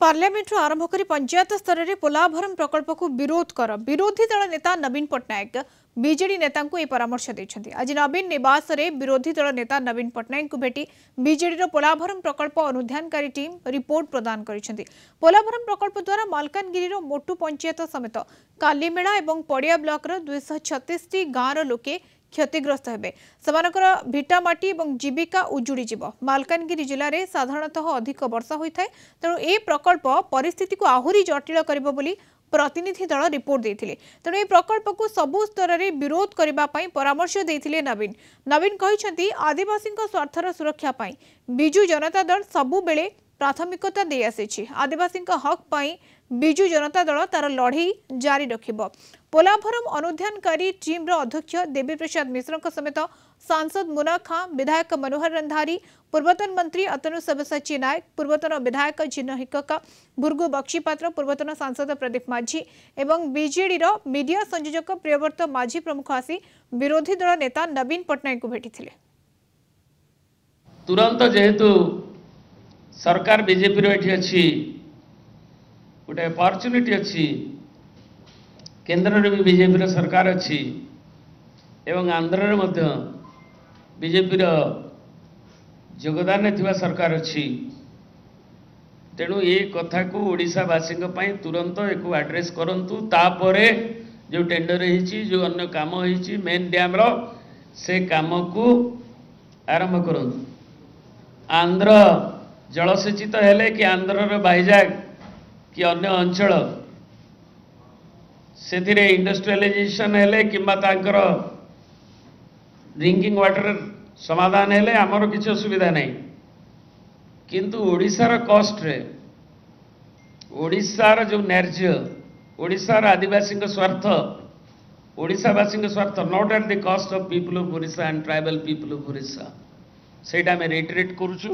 parliament आरंभ कर पंचायत स्तर में पोलाभरम प्रकल्प को विरोध कर विरोधी दल नेता नवीन पट्टनायक विजे नेता परामर्श देते आज नवीन नवास में विरोधी दल नेता नवीन पट्टनायक भेटी विजेर पोलाभरम प्रकल्प अनुधानकारी टीम रिपोर्ट प्रदान कर प्रकल्प द्वारा मलकानगिरी मोटु पंचायत समेत कालीमेला पड़िया ब्लक दुईश छत्तीस गाँव रोके କ୍ଷତିଗ୍ରସ୍ତ ହେବେ ସେମାନଙ୍କର ଭିଟାମାଟି ଏବଂ ଜୀବିକା ଉଜୁଡ଼ିଯିବ ମାଲକାନଗିରି ଜିଲ୍ଲାରେ ସାଧାରଣତଃ ଅଧିକ ବର୍ଷା ହୋଇଥାଏ ତେଣୁ ଏ ପ୍ରକଳ୍ପ ପରିସ୍ଥିତିକୁ ଆହୁରି ଜଟିଳ କରିବ ବୋଲି ପ୍ରତିନିଧି ଦଳ ରିପୋର୍ଟ ଦେଇଥିଲେ ତେଣୁ ଏହି ପ୍ରକଳ୍ପକୁ ସବୁ ସ୍ତରରେ ବିରୋଧ କରିବା ପାଇଁ ପରାମର୍ଶ ଦେଇଥିଲେ ନବୀନ ନବୀନ କହିଛନ୍ତି ଆଦିବାସୀଙ୍କ ସ୍ୱାର୍ଥର ସୁରକ୍ଷା ପାଇଁ ବିଜୁ ଜନତା ଦଳ ସବୁବେଳେ प्राथमिकता दे आसी आदिवासी हक विजु जनता दल तार लड़े जारी रख पोलाभरम अनुधानकारी टीम अध्यक्ष देवी प्रसाद मिश्रों समेत सांसद मुना खां विधायक मनोहर रंधारी पूर्वतन मंत्री अतनु सबसाची नायक पूर्वतन विधायक चिन्ह हिकका भुर्गु बक्षीपात्र पूर्वतन सांसद प्रदीप माझी एवं विजेडर मीडिया संयोजक प्रियव्रत माझी प्रमुख आसी विरोधी दल नेता नवीन पट्टनायक भेटी तुरंत जेहेतु ସରକାର ବିଜେପିର ଏଠି ଅଛି ଗୋଟେ ଅପରଚ୍ୟୁନିଟି ଅଛି କେନ୍ଦ୍ରରେ ବି ବିଜେପିର ସରକାର ଅଛି ଏବଂ ଆନ୍ଧ୍ରରେ ମଧ୍ୟ ବିଜେପିର ଯୋଗଦାନ ଥିବା ସରକାର ଅଛି ତେଣୁ ଏ କଥାକୁ ଓଡ଼ିଶାବାସୀଙ୍କ ପାଇଁ ତୁରନ୍ତ ଏକୁ ଆଡ୍ରେସ୍ କରନ୍ତୁ ତାପରେ ଯେଉଁ ଟେଣ୍ଡର ହେଇଛି ଯେଉଁ ଅନ୍ୟ କାମ ହେଇଛି ମେନ୍ ଡ୍ୟାମ୍ର ସେ କାମକୁ ଆରମ୍ଭ କରନ୍ତୁ ଆନ୍ଧ୍ର জলসেচিত হলে কি আন্ধ্রর ভাইজাগ কি অন্য অঞ্চল ସେଥିରେ ଇଣ୍ଡଷ୍ଟ୍ରିଆଲାଇଜେସନ୍ ହେଲେ କିମ୍ବା ତାଙ୍କର ଡ୍ରିଙ୍କିଂ ୱାଟର ସମାଧାନ ହେଲେ ଆମର କିଛି ଅସୁବିଧା ନାହିଁ କିନ୍ତୁ ଓଡ଼ିଶାର କଷ୍ଟରେ ଓଡ଼ିଶାର ଯେଉଁ ନ୍ୟାର୍ଯ୍ୟ ଓଡ଼ିଶାର ଆଦିବାସୀଙ୍କ ସ୍ୱାର୍ଥ ଓଡ଼ିଶାବାସୀଙ୍କ ସ୍ୱାର୍ଥ not at the cost of people of Odisha and tribal people of Odisha ସେଇଟା ଆମେ ରିଟ୍ରିଟ୍ କରୁଛୁ